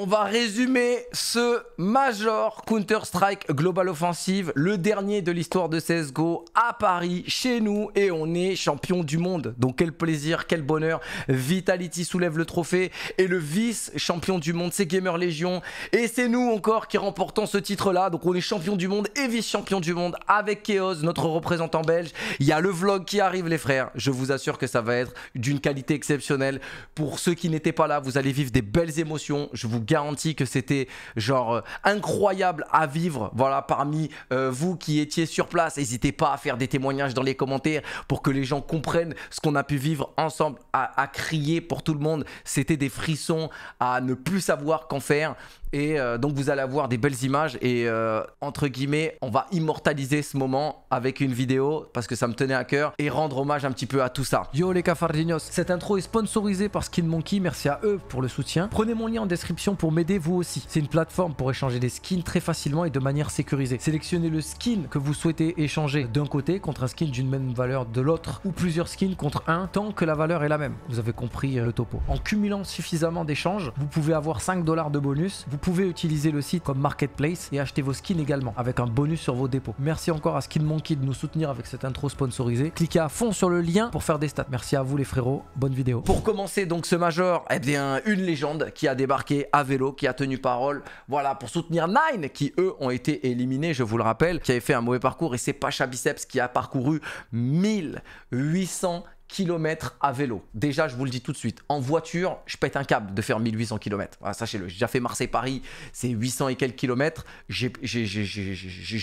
On va résumer ce Major Counter-Strike Global Offensive, le dernier de l'histoire de CSGO à Paris, chez nous, et on est champion du monde. Donc quel plaisir, quel bonheur. Vitality soulève le trophée et le vice-champion du monde, c'est Gamer Legion. Et c'est nous encore qui remportons ce titre-là. Donc on est champion du monde et vice-champion du monde avec Chaos, notre représentant belge. Il y a le vlog qui arrive les frères. Je vous assure que ça va être d'une qualité exceptionnelle. Pour ceux qui n'étaient pas là, vous allez vivre des belles émotions. Je vous garantis que c'était genre euh, incroyable à vivre. Voilà, parmi euh, vous qui étiez sur place, n'hésitez pas à faire des témoignages dans les commentaires pour que les gens comprennent ce qu'on a pu vivre ensemble, à, à crier pour tout le monde. C'était des frissons à ne plus savoir qu'en faire. Et euh, donc vous allez avoir des belles images et euh, entre guillemets, on va immortaliser ce moment avec une vidéo parce que ça me tenait à cœur et rendre hommage un petit peu à tout ça. Yo les cafardinos, cette intro est sponsorisée par Skin Monkey, merci à eux pour le soutien. Prenez mon lien en description pour m'aider vous aussi. C'est une plateforme pour échanger des skins très facilement et de manière sécurisée. Sélectionnez le skin que vous souhaitez échanger d'un côté contre un skin d'une même valeur de l'autre ou plusieurs skins contre un tant que la valeur est la même. Vous avez compris euh, le topo. En cumulant suffisamment d'échanges, vous pouvez avoir 5 dollars de bonus vous pouvez utiliser le site comme marketplace et acheter vos skins également avec un bonus sur vos dépôts. Merci encore à Skin Monkey de nous soutenir avec cette intro sponsorisée. Cliquez à fond sur le lien pour faire des stats. Merci à vous les frérots, bonne vidéo. Pour commencer donc ce major, eh bien une légende qui a débarqué à vélo, qui a tenu parole, voilà, pour soutenir Nine qui eux ont été éliminés, je vous le rappelle, qui avait fait un mauvais parcours et c'est Pacha Biceps qui a parcouru 1800 kilomètres à vélo. Déjà, je vous le dis tout de suite, en voiture, je pète un câble de faire 1800 km. Ah, sachez-le, j'ai déjà fait Marseille-Paris, c'est 800 et quelques kilomètres, je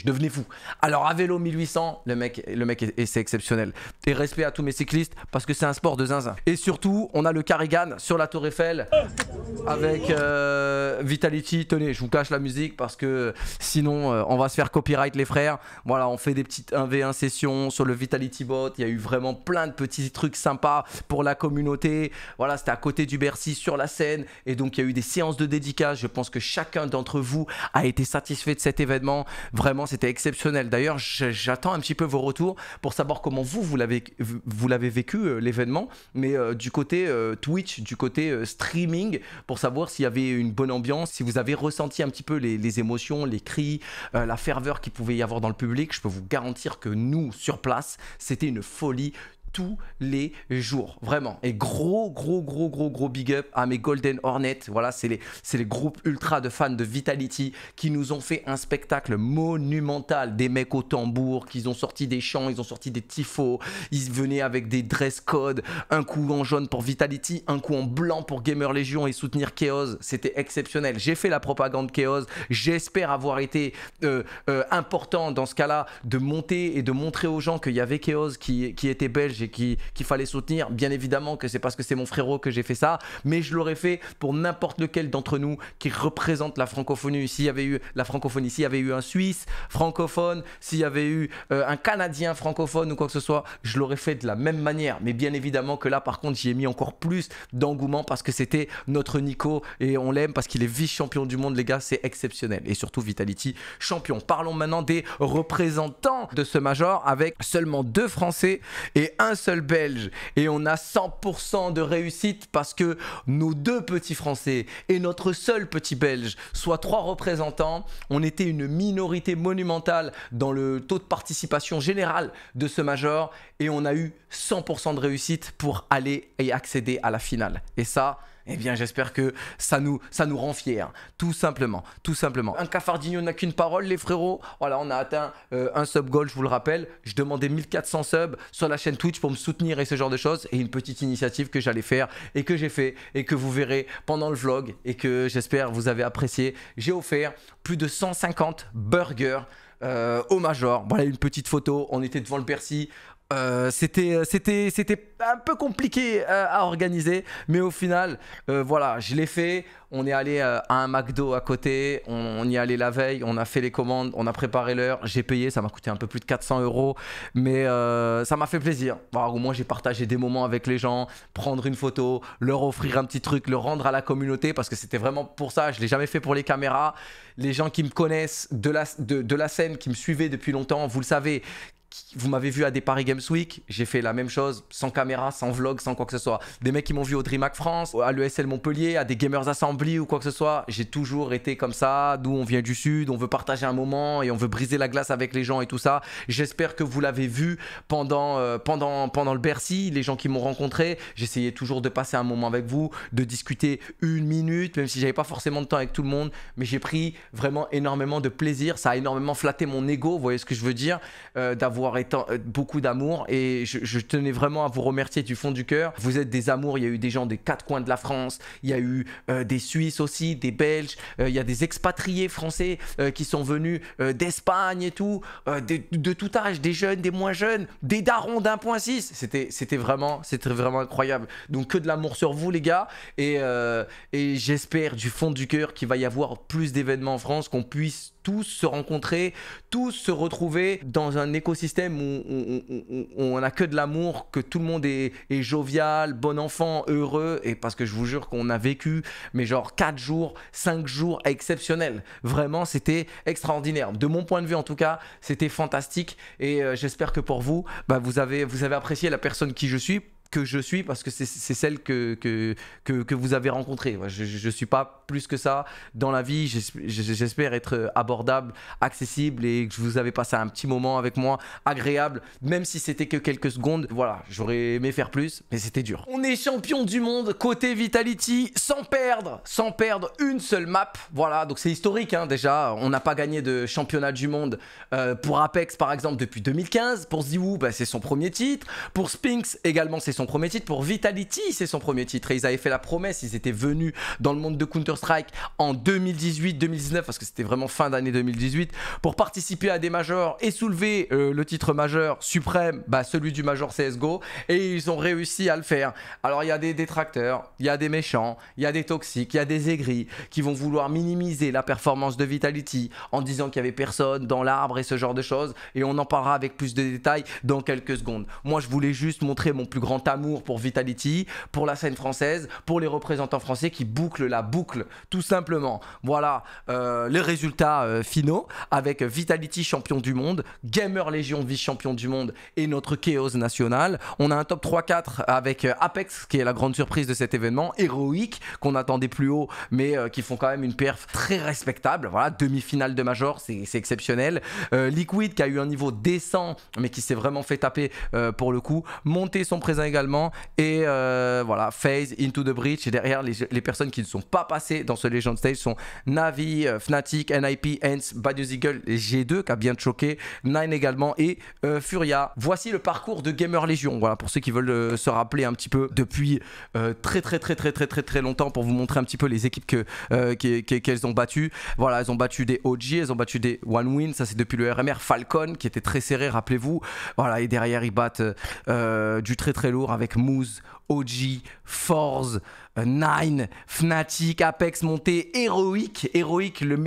devenais fou. Alors à vélo, 1800, le mec, le mec c'est exceptionnel. Et respect à tous mes cyclistes, parce que c'est un sport de zinzin. Et surtout, on a le Carrigan sur la Tour Eiffel avec euh, Vitality. Tenez, je vous cache la musique parce que sinon, euh, on va se faire copyright les frères. Voilà, on fait des petites 1v1 sessions sur le Vitality Bot. Il y a eu vraiment plein de petits trucs sympas pour la communauté. Voilà, c'était à côté du Bercy sur la scène. Et donc, il y a eu des séances de dédicaces. Je pense que chacun d'entre vous a été satisfait de cet événement. Vraiment, c'était exceptionnel. D'ailleurs, j'attends un petit peu vos retours pour savoir comment vous, vous l'avez vécu, euh, l'événement. Mais euh, du côté euh, Twitch, du côté streaming, pour savoir s'il y avait une bonne ambiance, si vous avez ressenti un petit peu les, les émotions, les cris, la ferveur qu'il pouvait y avoir dans le public. Je peux vous garantir que nous, sur place, c'était une folie tous les jours. Vraiment. Et gros, gros, gros, gros, gros big up à mes Golden Hornets. Voilà, c'est les, les groupes ultra de fans de Vitality qui nous ont fait un spectacle monumental. Des mecs au tambour, qu'ils ont sorti des chants, ils ont sorti des tifos, ils venaient avec des dress codes, un coup en jaune pour Vitality, un coup en blanc pour Gamer Legion et soutenir Chaos. C'était exceptionnel. J'ai fait la propagande Chaos. J'espère avoir été euh, euh, important dans ce cas-là de monter et de montrer aux gens qu'il y avait Chaos qui, qui était belge qu'il fallait soutenir. Bien évidemment que c'est parce que c'est mon frérot que j'ai fait ça, mais je l'aurais fait pour n'importe lequel d'entre nous qui représente la francophonie. S'il y avait eu la francophonie, s'il y avait eu un Suisse francophone, s'il y avait eu euh, un Canadien francophone ou quoi que ce soit, je l'aurais fait de la même manière. Mais bien évidemment que là, par contre, j'ai mis encore plus d'engouement parce que c'était notre Nico et on l'aime parce qu'il est vice-champion du monde, les gars, c'est exceptionnel. Et surtout Vitality champion. Parlons maintenant des représentants de ce major avec seulement deux Français et un un seul Belge et on a 100% de réussite parce que nos deux petits Français et notre seul petit Belge, soit trois représentants, on était une minorité monumentale dans le taux de participation générale de ce major et on a eu 100% de réussite pour aller et accéder à la finale. Et ça, eh bien, j'espère que ça nous, ça nous rend fiers, tout simplement, tout simplement. Un cafardinho n'a qu'une parole, les frérots. Voilà, on a atteint euh, un sub goal, je vous le rappelle. Je demandais 1400 subs sur la chaîne Twitch pour me soutenir et ce genre de choses. Et une petite initiative que j'allais faire et que j'ai fait et que vous verrez pendant le vlog et que j'espère vous avez apprécié. J'ai offert plus de 150 burgers. Euh, au Major. Voilà une petite photo. On était devant le Percy. Euh, euh, c'était c'était un peu compliqué euh, à organiser mais au final voilà je l'ai fait on est allé à un McDo à côté on, y y allait la veille on a fait les commandes on a préparé l'heure j'ai payé ça m'a coûté un peu plus de 400 euros mais ça m'a fait plaisir au moins j'ai partagé des moments avec les gens prendre une photo leur offrir un petit truc le rendre à la communauté parce que c'était vraiment pour ça je l'ai jamais fait pour les caméras les gens qui me connaissent de la, de, de la scène qui me suivaient depuis longtemps vous le savez vous m'avez vu à des Paris Games Week, j'ai fait la même chose, sans caméra, sans vlog, sans quoi que ce soit. Des mecs qui m'ont vu au DreamHack France, à l'ESL Montpellier, à des Gamers Assembly ou quoi que ce soit, j'ai toujours été comme ça, d'où on vient du Sud, on veut partager un moment et on veut briser la glace avec les gens et tout ça. J'espère que vous l'avez vu pendant, euh, pendant, pendant le Bercy, les gens qui m'ont rencontré, j'essayais toujours de passer un moment avec vous, de discuter une minute, même si j'avais pas forcément de temps avec tout le monde, mais j'ai pris vraiment énormément de plaisir, ça a énormément flatté mon ego, vous voyez ce que je veux dire, euh, d'avoir étant, euh, beaucoup d'amour et je, tenais vraiment à vous remercier du fond du cœur. Vous êtes des amours, il y a eu des gens des quatre coins de la France, il y a eu euh, des Suisses aussi, des Belges, euh, il y a des expatriés français qui sont venus d'Espagne et tout, de, tout âge, des jeunes, des moins jeunes, des darons d'1.6. C'était, c'était vraiment, c'était vraiment incroyable. Donc que de l'amour sur vous les gars et, et j'espère du fond du cœur qu'il va y avoir plus d'événements en France, qu'on puisse tous se rencontrer, tous se retrouver dans un écosystème où, on a que de l'amour, que tout le monde est, jovial, bon enfant, heureux, et parce que je vous jure qu'on a vécu, mais genre 4 jours, 5 jours exceptionnels. Vraiment, c'était extraordinaire. De mon point de vue, en tout cas, c'était fantastique, et euh, j'espère que pour vous, bah, vous, avez, vous avez apprécié la personne qui je suis que je suis parce que c'est celle que, que, que, vous avez rencontrée. Je ne suis pas plus que ça dans la vie. J'espère être abordable, accessible et que vous avez passé un petit moment avec moi, agréable, même si c'était que quelques secondes. Voilà, j'aurais aimé faire plus, mais c'était dur. On est champion du monde côté Vitality sans perdre, sans perdre une seule map. Voilà, donc c'est historique hein, déjà. On n'a pas gagné de championnat du monde euh, pour Apex par exemple depuis 2015. Pour Ziwoo, bah, c'est son premier titre. Pour Spinx également, c'est son premier titre. Pour Vitality, c'est son premier titre. Et ils avaient fait la promesse, ils étaient venus dans le monde de Counter-Strike en 2018-2019, parce que c'était vraiment fin d'année 2018, pour participer à des majors et soulever euh, le titre majeur suprême, bah, celui du major CSGO. Et ils ont réussi à le faire. Alors il y a des détracteurs, il y a des méchants, il y a des toxiques, il y a des aigris qui vont vouloir minimiser la performance de Vitality en disant qu'il y avait personne dans l'arbre et ce genre de choses. Et on en parlera avec plus de détails dans quelques secondes. Moi, je voulais juste montrer mon plus grand amour pour Vitality, pour la scène française, pour les représentants français qui bouclent la boucle, tout simplement. Voilà euh, les résultats euh, finaux avec Vitality champion du monde, Gamer Légion vice-champion du monde et notre Chaos national. On a un top 3-4 avec euh, Apex qui est la grande surprise de cet événement, Heroic qu'on attendait plus haut mais qui font quand même une perf très respectable. Voilà, demi-finale de Major, c'est exceptionnel. Liquid qui a eu un niveau décent mais qui s'est vraiment fait taper pour le coup, monter son présent et euh, voilà, Phase, Into the Bridge. Et derrière, les, personnes qui ne sont pas passées dans ce Legend Stage sont Navi, euh, Fnatic, NIP, Hans, Bad Eagle, G2 qui a bien choqué, Nine également et euh, Furia. Voici le parcours de Gamer Legion. Voilà, pour ceux qui veulent se rappeler un petit peu depuis très très très très très très très longtemps pour vous montrer un petit peu les équipes qu'elles ont battues. Voilà, elles ont battu des OG, elles ont battu des One Win. Ça, c'est depuis le RMR Falcon qui était très serré, rappelez-vous. Voilà, et derrière, ils battent du très très lourd avec Moose OG, Force, euh, Nine, Fnatic, Apex monté héroïque, héroïque, le,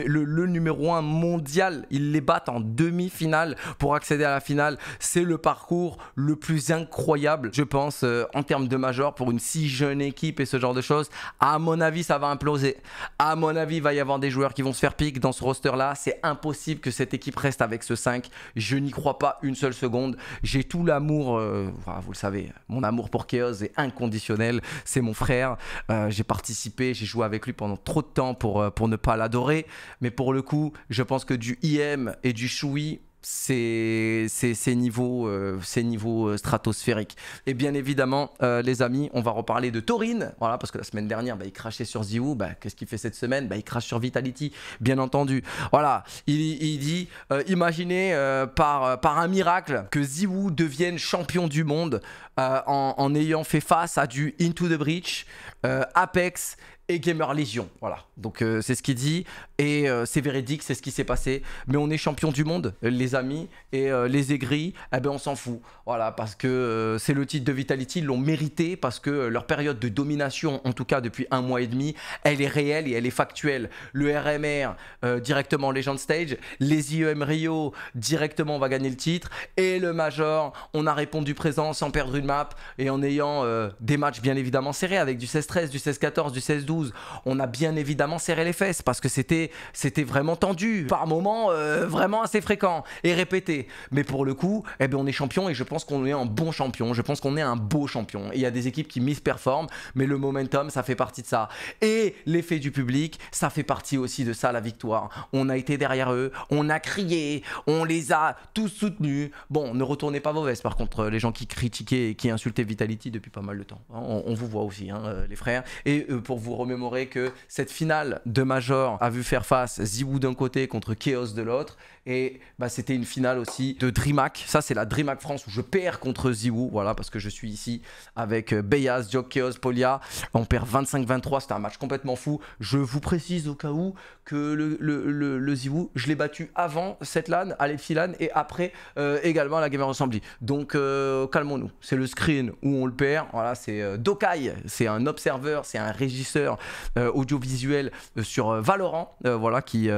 numéro 1 mondial. Ils les battent en demi-finale pour accéder à la finale. C'est le parcours le plus incroyable, je pense, euh, en termes de major pour une si jeune équipe et ce genre de choses. À mon avis, ça va imploser. À mon avis, il va y avoir des joueurs qui vont se faire pique dans ce roster-là. C'est impossible que cette équipe reste avec ce 5. Je n'y crois pas une seule seconde. J'ai tout l'amour, euh, vous le savez, mon amour pour Chaos est incroyable conditionnel C'est mon frère. Euh, j'ai participé, j'ai joué avec lui pendant trop de temps pour, euh, pour ne pas l'adorer. Mais pour le coup, je pense que du IM et du Choui ces, niveaux, euh, ces niveaux euh, stratosphériques. Et bien évidemment, euh, les amis, on va reparler de Taurine, voilà, parce que la semaine dernière, bah, il crachait sur ZywOo bah, qu'est-ce qu'il fait cette semaine bah, Il crache sur Vitality, bien entendu. Voilà, il, dit, imaginez par, un miracle que ZywOo devienne champion du monde en, en, ayant fait face à du Into the Breach, Apex et Gamer Legion. Voilà, donc euh, c'est ce qu'il dit et euh, c'est véridique, c'est ce qui s'est passé. Mais on est champion du monde, les amis, et euh, les aigris, eh ben on s'en fout. Voilà, parce que c'est le titre de Vitality, ils l'ont mérité parce que leur période de domination, en tout cas depuis un mois et demi, elle est réelle et elle est factuelle. Le RMR directement Legend Stage, les IEM Rio directement on va gagner le titre et le Major, on a répondu présent sans perdre une map et en ayant des matchs bien évidemment serrés avec du 16-13, du 16-14, du 16-12 on a bien évidemment serré les fesses parce que c'était c'était vraiment tendu, par moments euh, vraiment assez fréquent et répété. Mais pour le coup, eh bien, on est champion et je pense qu'on est un bon champion. Je pense qu'on est un beau champion. Il y a des équipes qui misperforment, mais le momentum, ça fait partie de ça. Et l'effet du public, ça fait partie aussi de ça, la victoire. On a été derrière eux, on a crié, on les a tous soutenus. Bon, ne retournez pas mauvaise. par contre, les gens qui critiquaient et qui insultaient Vitality depuis pas mal de temps. On, vous voit aussi, hein, euh, les frères. Et euh, pour vous remercier, remémorer que cette finale de Major a vu faire face Ziwoo d'un côté contre Chaos de l'autre. Et bah, c'était une finale aussi de DreamHack. Ça, c'est la DreamHack France où je perds contre Ziwoo. Voilà, parce que je suis ici avec euh, Beyaz, Jock, Chaos, Polia. On perd 25-23. C'était un match complètement fou. Je vous précise au cas où que le, le, le, je l'ai battu avant cette LAN, à l'Epsilon, et après euh, également à la Gamer Assembly. Donc, euh, calmons-nous. C'est le screen où on le perd. Voilà, c'est Dokai. C'est un observeur, c'est un régisseur euh, audiovisuel euh, sur euh, Valorant, voilà, qui,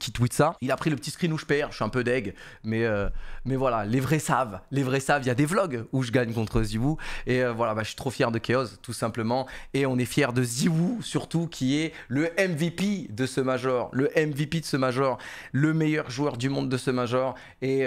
qui tweet ça. Il a pris le petit screen où je perds, je suis un peu deg, mais, mais voilà, les vrais savent, les vrais savent. Il y a des vlogs où je gagne contre Ziwu. et voilà, bah, je suis trop fier de Chaos, tout simplement, et on est fier de Ziwu, surtout, qui est le MVP de ce major, le MVP de ce major, le meilleur joueur du monde de ce major, et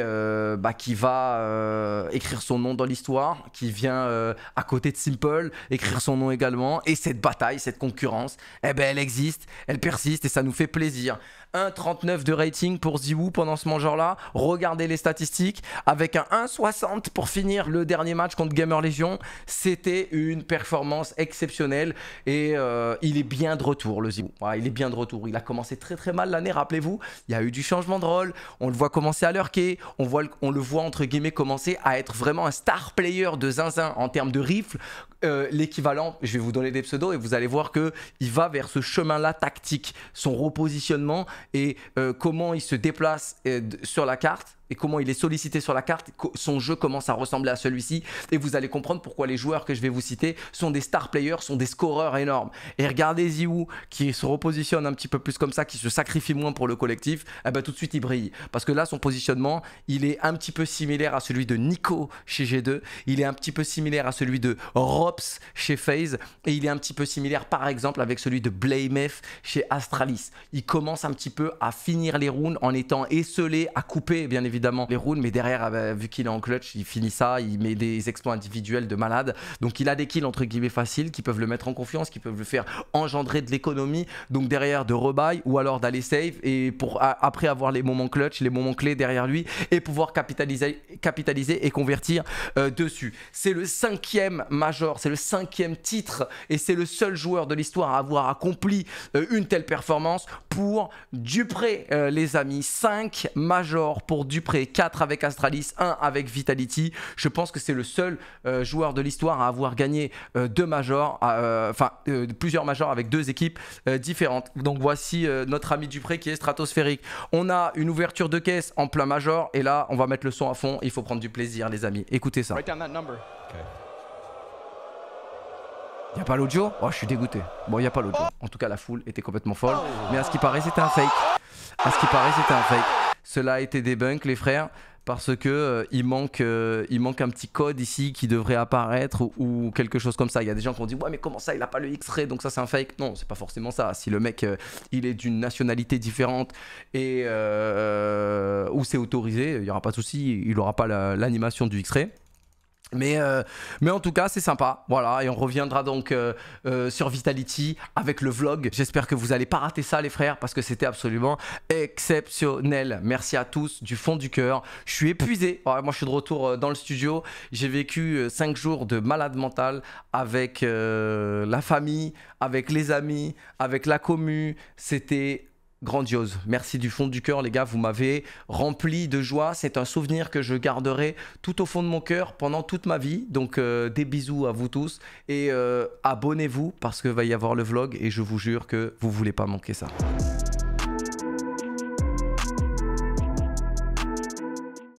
bah, qui va écrire son nom dans l'histoire, qui vient à côté de Simple, écrire son nom également, et cette bataille, cette concurrence eh ben elle existe, elle persiste et ça nous fait plaisir. 1,39 de rating pour Ziwoo pendant ce mangeur-là. Regardez les statistiques. Avec un 1,60 pour finir le dernier match contre Gamer Legion, c'était une performance exceptionnelle et euh, il est bien de retour le Ziwoo. il est bien de retour. Il a commencé très très mal l'année, rappelez-vous. Il y a eu du changement de rôle. On le voit commencer à lurker. On, voit, on le voit entre guillemets commencer à être vraiment un star player de zinzin en termes de rifle euh, l'équivalent, je vais vous donner des pseudos et vous allez voir que il va vers ce chemin-là tactique, son repositionnement et euh, comment il se déplace euh, sur la carte et comment il est sollicité sur la carte, son jeu commence à ressembler à celui-ci, et vous allez comprendre pourquoi les joueurs que je vais vous citer sont des star players, sont des scoreurs énormes. Et regardez Ziou, qui se repositionne un petit peu plus comme ça, qui se sacrifie moins pour le collectif, eh ben, tout de suite il brille. Parce que là, son positionnement, il est un petit peu similaire à celui de Nico chez G2, il est un petit peu similaire à celui de Rops chez FaZe, et il est un petit peu similaire par exemple avec celui de Blamef chez Astralis. Il commence un petit peu à finir les rounds en étant esselé, à couper, bien évidemment évidemment les rounds, mais derrière, ah bah, vu qu'il est en clutch, il finit ça, il met des exploits individuels de malade. Donc il a des kills entre guillemets faciles qui peuvent le mettre en confiance, qui peuvent le faire engendrer de l'économie. Donc derrière, de rebuy ou alors d'aller save et pour après avoir les moments clutch, les moments clés derrière lui et pouvoir capitaliser, capitaliser et convertir euh, dessus. C'est le cinquième major, c'est le cinquième titre et c'est le seul joueur de l'histoire à avoir accompli euh, une telle performance pour Dupré, euh, les amis. 5 majors pour Dupré 4 avec Astralis, 1 avec Vitality. Je pense que c'est le seul euh, joueur de l'histoire à avoir gagné euh, deux majors, euh, enfin plusieurs majors avec deux équipes différentes. Donc voici notre ami Dupré qui est stratosphérique. On a une ouverture de caisse en plein major et là on va mettre le son à fond. Il faut prendre du plaisir les amis. Écoutez ça. a pas l'audio Oh, je suis dégoûté. Bon, y a pas l'audio. Oh. En tout cas, la foule était complètement folle. Mais à ce qui paraît, c'était un fake. À ce qui paraît, c'était un fake. Cela a été débunk, les frères parce que euh, il, manque, euh, il manque un petit code ici qui devrait apparaître ou, quelque chose comme ça. Il y a des gens qui ont dit ouais mais comment ça il a pas le X-ray donc ça c'est un fake. Non c'est pas forcément ça. Si le mec euh, il est d'une nationalité différente et où c'est autorisé, il y aura pas de souci, il aura pas l'animation du X-ray. Mais, euh, mais en tout cas, c'est sympa. Voilà, et on reviendra donc euh, euh, sur Vitality avec le vlog. J'espère que vous n'allez pas rater ça, les frères, parce que c'était absolument exceptionnel. Merci à tous du fond du cœur. Je suis épuisé. moi, je suis de retour dans le studio. J'ai vécu 5 jours de malade mental avec la famille, avec les amis, avec la commu. C'était grandiose. Merci du fond du cœur, les gars. Vous m'avez rempli de joie. C'est un souvenir que je garderai tout au fond de mon cœur pendant toute ma vie. Donc, euh, des bisous à vous tous et euh, abonnez-vous parce que va y avoir le vlog et je vous jure que vous voulez pas manquer ça.